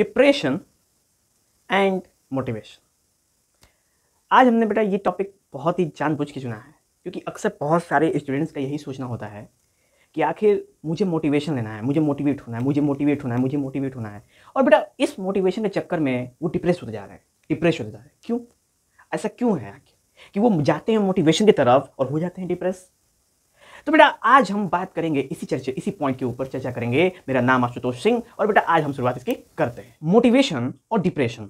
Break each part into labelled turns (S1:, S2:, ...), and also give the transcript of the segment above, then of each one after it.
S1: Depression and motivation आज हमने बेटा ये टॉपिक बहुत ही जानबूझ के चुना है क्योंकि अक्सर बहुत सारे स्टूडेंट्स का यही सोचना होता है कि आखिर मुझे मोटिवेशन लेना है मुझे मोटिवेट होना है मुझे मोटिवेट होना है मुझे मोटिवेट होना है और बेटा इस मोटिवेशन के चक्कर में वो डिप्रेस होते जा रहे हैं डिप्रेस होते जा रहे हैं क्यों ऐसा क्यों है आखिर कि वो जाते हैं मोटिवेशन की तरफ और हो जाते हैं डिप्रेस तो बेटा आज हम बात करेंगे इसी चर्चा इसी पॉइंट के ऊपर चर्चा करेंगे मेरा नाम आशुतोष सिंह और बेटा आज हम शुरुआत इसकी करते हैं मोटिवेशन और डिप्रेशन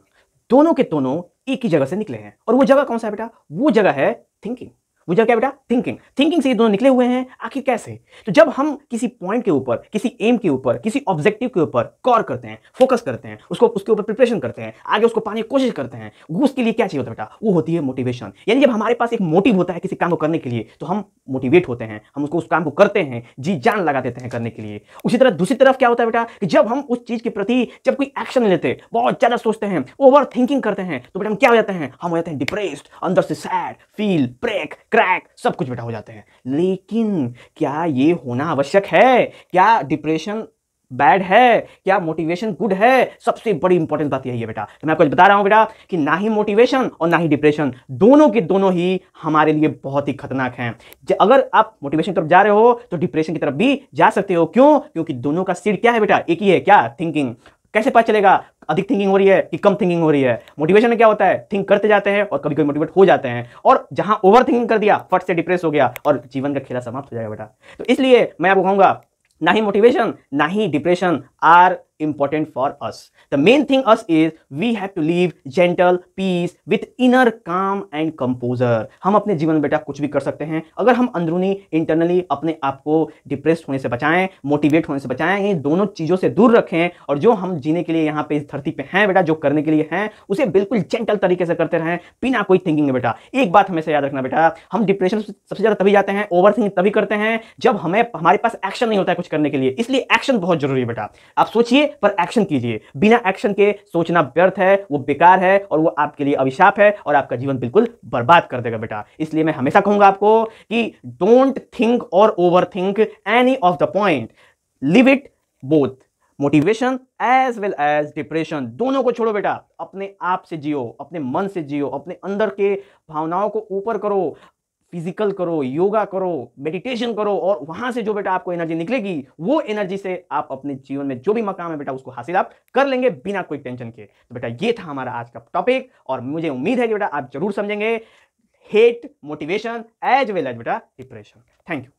S1: दोनों के दोनों एक ही जगह से निकले हैं और वो जगह कौन सा है बेटा वो जगह है थिंकिंग गुजर क्या बेटा थिंकिंग थिंकिंग से ये दोनों निकले हुए हैं आखिर कैसे तो जब हम किसी पॉइंट के ऊपर किसी एम के ऊपर किसी ऑब्जेक्टिव के ऊपर कॉर करते हैं फोकस करते हैं उसको उसके ऊपर प्रिपरेशन करते हैं आगे उसको पाने की कोशिश करते हैं उसके लिए क्या चाहिए होता बेटा वो होती है मोटिवेशन यानी जब हमारे पास एक मोटिव होता है किसी काम को करने के लिए तो हम मोटिवेट होते हैं हम उसको उस काम को करते हैं जी जान लगा देते हैं करने के लिए उसी तरह दूसरी तरफ क्या होता है बेटा कि जब हम उस चीज के प्रति जब कोई एक्शन लेते बहुत ज़्यादा सोचते हैं ओवर थिंकिंग करते हैं तो बेटा हम क्या हो जाते हैं हम हो जाते हैं डिप्रेस्ड अंदर से सैड फील ब्रेक ट्रैक सब कुछ बेटा हो जाते हैं लेकिन क्या ये होना आवश्यक है क्या डिप्रेशन बैड है क्या मोटिवेशन गुड है सबसे बड़ी इंपॉर्टेंट बात यही है बेटा तो मैं आपको बता रहा हूँ बेटा कि ना ही मोटिवेशन और ना ही डिप्रेशन दोनों के दोनों ही हमारे लिए बहुत ही खतरनाक हैं अगर आप मोटिवेशन की तरफ जा रहे हो तो डिप्रेशन की तरफ भी जा सकते हो क्यों क्योंकि दोनों का सीड क्या है बेटा एक ही है क्या थिंकिंग कैसे पता चलेगा अधिक थिंकिंग हो रही है कि कम थिंकिंग हो रही है मोटिवेशन में क्या होता है थिंक करते जाते हैं और कभी कभी मोटिवेट हो जाते हैं और जहां ओवर थिंकिंग कर दिया फट से डिप्रेस हो गया और जीवन का खेला समाप्त हो जाएगा बेटा तो इसलिए मैं आपको कहूंगा ना ही मोटिवेशन ना ही depression are important for us. The main thing us is we have to live gentle, peace with inner calm and composure. हम अपने जीवन में बेटा कुछ भी कर सकते हैं अगर हम अंदरूनी इंटरनली अपने आप को डिप्रेस होने से बचाएं मोटिवेट होने से बचाएं इन दोनों चीज़ों से दूर रखें और जो हम जीने के लिए यहाँ पे इस धरती पे हैं बेटा जो करने के लिए हैं उसे बिल्कुल जेंटल तरीके से करते रहें बिना कोई थिंकिंग बेटा एक बात हमेशा याद रखना बेटा हम डिप्रेशन सबसे ज़्यादा तभी जाते हैं ओवर थिंकिंग तभी करते हैं जब हमें हमारे पास एक्शन नहीं होता है कुछ करने के लिए इसलिए एक्शन बहुत जरूरी है बेटा आप सोचिए पर एक्शन कीजिए बिना एक्शन के सोचना व्यर्थ है वो बेकार है और वो आपके लिए अभिशाप है और आपका जीवन बिल्कुल बर्बाद कर देगा बेटा इसलिए मैं हमेशा कहूंगा आपको कि डोंट थिंक और overthink any of the point leave it both motivation as well as depression दोनों को छोड़ो बेटा अपने आप से जियो अपने मन से जियो अपने अंदर के भावनाओं को ऊपर करो फिजिकल करो योगा करो मेडिटेशन करो और वहां से जो बेटा आपको एनर्जी निकलेगी वो एनर्जी से आप अपने जीवन में जो भी मकाम है बेटा उसको हासिल आप कर लेंगे बिना कोई टेंशन के तो बेटा ये था हमारा आज का टॉपिक और मुझे उम्मीद है कि बेटा आप जरूर समझेंगे hate motivation as well as बेटा डिप्रेशन थैंक यू